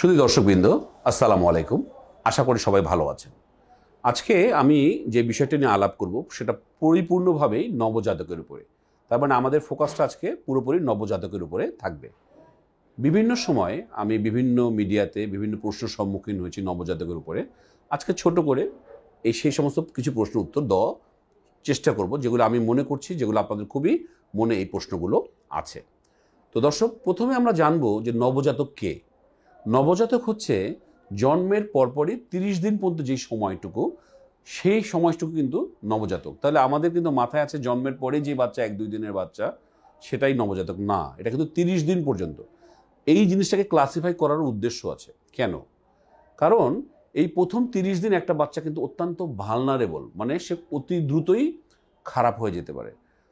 শুধু দর্শকবৃন্দ আসসালামু আলাইকুম আশা করি সবাই ভালো আছেন আজকে আমি যে বিষয়টি নিয়ে আলাপ করব সেটা পরিপূর্ণভাবেই নবজাতকের উপরে তার মানে আমাদের ফোকাসটা আজকে পুরোপুরি নবজাতকের উপরে থাকবে বিভিন্ন সময় আমি বিভিন্ন মিডিয়াতে বিভিন্ন প্রশ্ন সম্মুখীন হয়েছি নবজাতকের উপরে আজকে ছোট করে এই সেই সমস্ত কিছু প্রশ্ন উত্তর দেওয়া চেষ্টা করব যেগুলো আমি মনে করছি যেগুলো আপনাদের খুবই মনে এই প্রশ্নগুলো আছে তো দর্শক প্রথমে আমরা জানবো যে নবজাতক কে নবজাতক হচ্ছে জন্মের পরপরই তিরিশ দিন পর্যন্ত যে সময়টুকু সেই সময়টুকু কিন্তু নবজাতক তাহলে আমাদের কিন্তু মাথায় আছে জন্মের পরে যে বাচ্চা এক দুই দিনের বাচ্চা সেটাই নবজাতক না এটা কিন্তু তিরিশ দিন পর্যন্ত এই জিনিসটাকে ক্লাসিফাই করার উদ্দেশ্য আছে কেন কারণ এই প্রথম তিরিশ দিন একটা বাচ্চা কিন্তু অত্যন্ত ভালনারেবল মানে সে অতি দ্রুতই খারাপ হয়ে যেতে পারে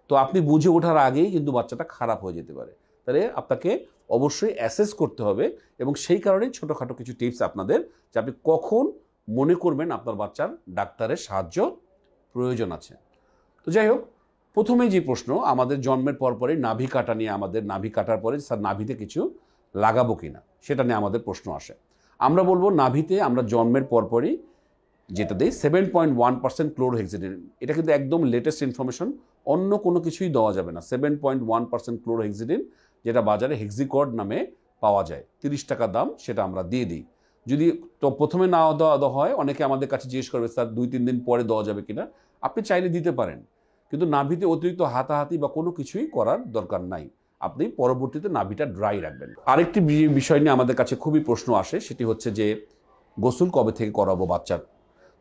তো আপনি বুঝে ওঠার আগেই কিন্তু বাচ্চাটা খারাপ হয়ে যেতে পারে তাহলে আপনাকে অবশ্যই অ্যাসেস করতে হবে এবং সেই কারণেই ছোটোখাটো কিছু টিপস আপনাদের যে আপনি কখন মনে করবেন আপনার বাচ্চার ডাক্তারের সাহায্য প্রয়োজন আছে তো যাই হোক প্রথমেই যে প্রশ্ন আমাদের জন্মের পরপরই নাভি কাটা নিয়ে আমাদের নাভি কাটার পরে স্যার নাভিতে কিছু লাগাবো কি না সেটা নিয়ে আমাদের প্রশ্ন আসে আমরা বলবো নাভিতে আমরা জন্মের পরপরই যেটা দিই seven point one percent chlorhexidine এটা কিন্তু একদম লেটেস্ট ইনফরমেশন অন্য কোনো কিছুই দেওয়া যাবে না seven point one percent chlorhexidine যেটা বাজারে হেক্সিকর্ড নামে পাওয়া যায় তিরিশ টাকা দাম সেটা আমরা দিয়ে দিই যদি তো প্রথমে না দেওয়া দেওয়া হয় অনেকে আমাদের কাছে জিজ্ঞেস করবে স্যার দুই তিন দিন পরে দেওয়া যাবে কিনা আপনি চাইলে দিতে পারেন কিন্তু নাভিতে অতিরিক্ত হাতাহাতি বা কোনো কিছুই করার দরকার নাই আপনি পরবর্তীতে নাভিটা ড্রাই রাখবেন আরেকটি বিষয় নিয়ে আমাদের কাছে খুবই প্রশ্ন আসে সেটি হচ্ছে যে গোসল কবে থেকে করাবো বাচ্চার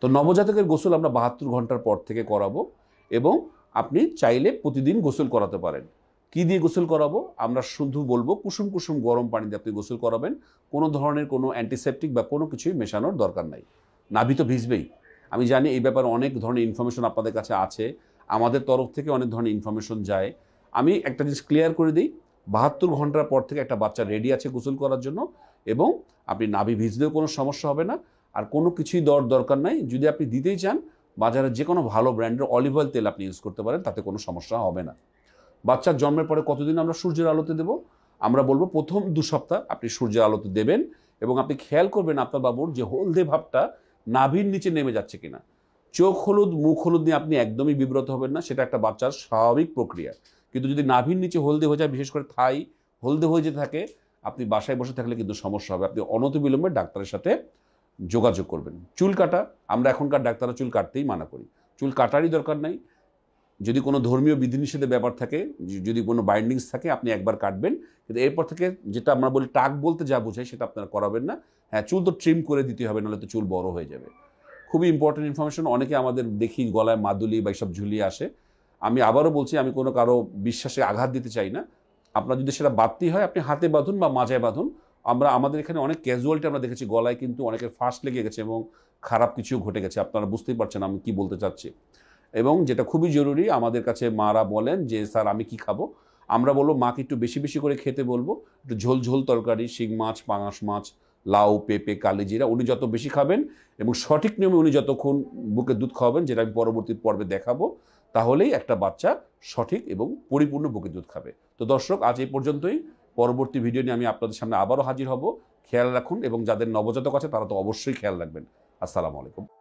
তো নবজাতকের গোসল আমরা বাহাত্তর ঘন্টার পর থেকে করাবো এবং আপনি চাইলে প্রতিদিন গোসল করাতে পারেন কি দিয়ে গোসল করাবো আমরা শুধু বলবো কুসুম কুসুম গরম পানি দিয়ে আপনি গোসল করাবেন কোনো ধরনের কোনো অ্যান্টিসেপটিক বা কোনো কিছুই মেশানোর দরকার নাই নাভি তো ভিজবেই আমি জানি এই ব্যাপারে অনেক ধরনের ইনফরমেশন আপনাদের কাছে আছে আমাদের তরফ থেকে অনেক ধরনের ইনফরমেশন যায় আমি একটা জিনিস ক্লিয়ার করে দিই বাহাত্তর ঘন্টার পর থেকে একটা বাচ্চা রেডি আছে গোসল করার জন্য এবং আপনি নাভি ভিজলেও কোনো সমস্যা হবে না আর কোনো কিছুই দেওয়ার দরকার নাই যদি আপনি দিতেই চান বাজারে যে কোনো ভালো ব্র্যান্ডের অলিভ অয়েল তেল আপনি ইউজ করতে পারেন তাতে কোনো সমস্যা হবে না বাচ্চার জন্মের পরে কতদিন আমরা সূর্যের আলোতে দেব আমরা বলবো প্রথম দু সপ্তাহ আপনি সূর্যের আলোতে দেবেন এবং আপনি খেয়াল করবেন আপনার বাবুর যে হলদে ভাবটা নাভির নিচে নেমে যাচ্ছে কিনা চোখ হলুদ মুখ হলুদ নিয়ে আপনি একদমই বিব্রত হবেন না সেটা একটা বাচ্চার স্বাভাবিক প্রক্রিয়া কিন্তু যদি নাভির নিচে হলদে হয়ে যায় বিশেষ করে থাই হলদে হয়ে যেতে থাকে আপনি বাসায় বসে থাকলে কিন্তু সমস্যা হবে আপনি অনতবিলম্বে ডাক্তারের সাথে যোগাযোগ করবেন চুল কাটা আমরা এখনকার ডাক্তাররা চুল কাটতেই মানা করি চুল কাটারই দরকার নাই যদি কোনো ধর্মীয় বিধিনিষেধের ব্যাপার থাকে যদি কোনো বাইন্ডিংস থাকে আপনি একবার কাটবেন কিন্তু এরপর থেকে যেটা আমরা বলি টাক বলতে যা বোঝাই সেটা আপনারা করাবেন না হ্যাঁ চুল তো ট্রিম করে দিতে হবে নাহলে তো চুল বড় হয়ে যাবে খুবই ইম্পর্টেন্ট ইনফরমেশন অনেকে আমাদের দেখি গলায় মাদুলি বা এইসব ঝুলিয়ে আসে আমি আবারও বলছি আমি কোনো কারো বিশ্বাসে আঘাত দিতে চাই না আপনার যদি সেটা বাড়তি হয় আপনি হাতে বাঁধুন বা মাজায় বাঁধুন আমরা আমাদের এখানে অনেক ক্যাজুয়ালটি আমরা দেখেছি গলায় কিন্তু অনেকের ফাঁস লেগে গেছে এবং খারাপ কিছু ঘটে গেছে আপনারা বুঝতেই পারছেন আমি কি বলতে চাচ্ছি এবং যেটা খুবই জরুরি আমাদের কাছে মারা বলেন যে স্যার আমি কি খাবো আমরা বলবো মাকে একটু বেশি বেশি করে খেতে বলবো একটু ঝোল ঝোল তরকারি শিং মাছ পাঙাশ মাছ লাউ পেঁপে কালিজিরা উনি যত বেশি খাবেন এবং সঠিক নিয়মে উনি যতক্ষণ বুকে দুধ খাওয়াবেন যেটা আমি পরবর্তী পর্বে দেখাবো তাহলেই একটা বাচ্চা সঠিক এবং পরিপূর্ণ বুকে দুধ খাবে তো দর্শক আজ এই পর্যন্তই পরবর্তী ভিডিও নিয়ে আমি আপনাদের সামনে আবারও হাজির হব খেয়াল রাখুন এবং যাদের নবজাতক আছে তারা তো অবশ্যই খেয়াল রাখবেন আসসালামু আলাইকুম